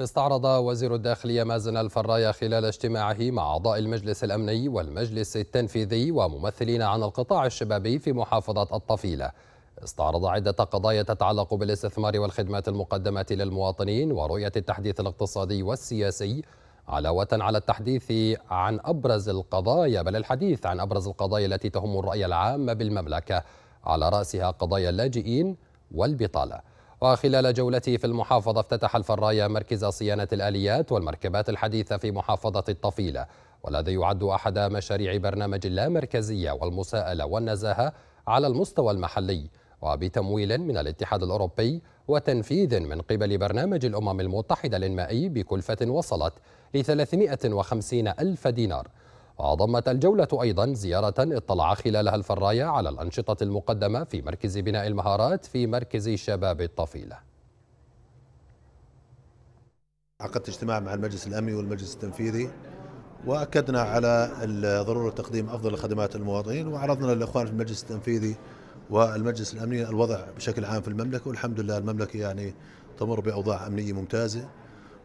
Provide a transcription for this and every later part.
استعرض وزير الداخلية مازن الفراية خلال اجتماعه مع أعضاء المجلس الأمني والمجلس التنفيذي وممثلين عن القطاع الشبابي في محافظة الطفيلة استعرض عدة قضايا تتعلق بالاستثمار والخدمات المقدمة للمواطنين ورؤية التحديث الاقتصادي والسياسي علاوة على التحديث عن أبرز القضايا بل الحديث عن أبرز القضايا التي تهم الرأي العام بالمملكة على رأسها قضايا اللاجئين والبطالة وخلال جولته في المحافظة افتتح الفراية مركز صيانة الآليات والمركبات الحديثة في محافظة الطفيلة والذي يعد أحد مشاريع برنامج اللامركزية والمساءلة والنزاهة على المستوى المحلي وبتمويل من الاتحاد الأوروبي وتنفيذ من قبل برنامج الأمم المتحدة الإنمائي بكلفة وصلت ل 350 ألف دينار وأضمت الجولة أيضا زيارة اطلع خلالها الفراية على الأنشطة المقدمة في مركز بناء المهارات في مركز شباب الطفيلة عقدت اجتماع مع المجلس الأمني والمجلس التنفيذي وأكدنا على ضرورة تقديم أفضل الخدمات للمواطنين وعرضنا للإخوان في المجلس التنفيذي والمجلس الأمني الوضع بشكل عام في المملكة والحمد لله المملكة يعني تمر بأوضاع أمنية ممتازة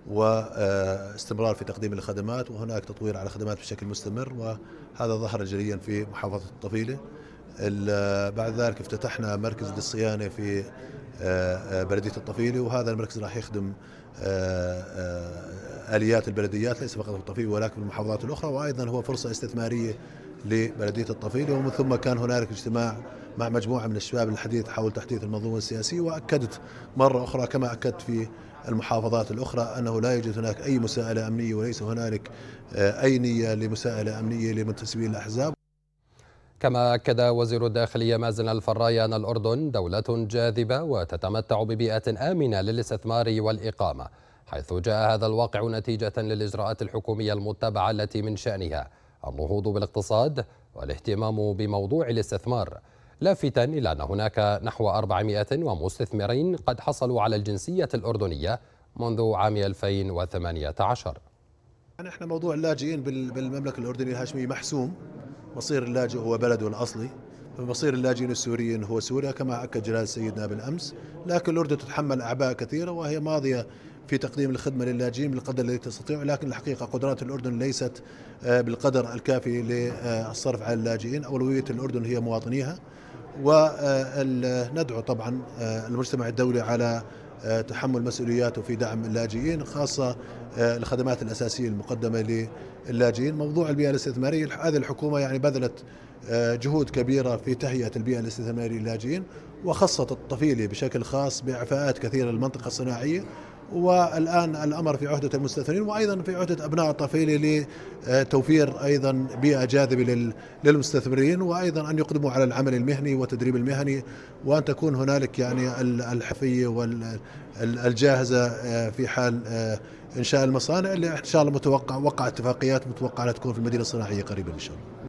واستمرار آه، في تقديم الخدمات وهناك تطوير على خدمات بشكل مستمر وهذا ظهر جليا في محافظة الطفيلة بعد ذلك افتتحنا مركز للصيانة في آه، آه، بلديه الطفيلي وهذا المركز راح يخدم آه، اليات البلديات ليس فقط الطفيلي ولكن المحافظات الاخرى وايضا هو فرصه استثماريه لبلديه الطفيلي ومن ثم كان هنالك اجتماع مع مجموعه من الشباب الحديث حول تحديث المنظومه السياسيه واكدت مره اخرى كما اكدت في المحافظات الاخرى انه لا يوجد هناك اي مساءله امنيه وليس هنالك اي نيه لمساءله امنيه لمنتسبي الاحزاب كما أكد وزير الداخلية مازن الفراي أن الأردن دولة جاذبة وتتمتع ببيئة آمنة للاستثمار والإقامة حيث جاء هذا الواقع نتيجة للإجراءات الحكومية المتبعة التي من شأنها النهوض بالاقتصاد والاهتمام بموضوع الاستثمار لافتا إلى أن هناك نحو 400 ومستثمرين قد حصلوا على الجنسية الأردنية منذ عام 2018 نحن موضوع اللاجئين بالمملكة الأردنية الهاشمية محسوم مصير اللاجئ هو بلده الاصلي مصير اللاجئين السوريين هو سوريا كما أكد جلال سيدنا بالأمس لكن الأردن تتحمل أعباء كثيرة وهي ماضية في تقديم الخدمة للاجئين بالقدر الذي تستطيع لكن الحقيقة قدرات الأردن ليست آه، بالقدر الكافي للصرف على اللاجئين أولوية الأردن هي مواطنيها وندعو آه، طبعا آه، المجتمع الدولي على آه، تحمل مسؤولياته في دعم اللاجئين خاصة آه، الخدمات الأساسية المقدمة للاجئين موضوع البيئة الاستثمارية هذه الحكومة يعني بذلت آه، جهود كبيرة في تهيئة البيئة الاستثمارية للاجئين وخصت الطفيلة بشكل خاص بإعفاءات كثيرة للمنطقة الصناعية والآن الأمر في عهدة المستثمرين وأيضا في عهدة أبناء الطفيلة لتوفير أيضا بيئة جاذبة للمستثمرين وأيضا أن يقدموا على العمل المهني والتدريب المهني وأن تكون هنالك يعني الحفية والجاهزة آه، في حال آه، إنشاء المصانع اللي إن شاء الله متوقع وقع اتفاقيات متوقع تكون في المدينة الصناعية قريبا إن شاء الله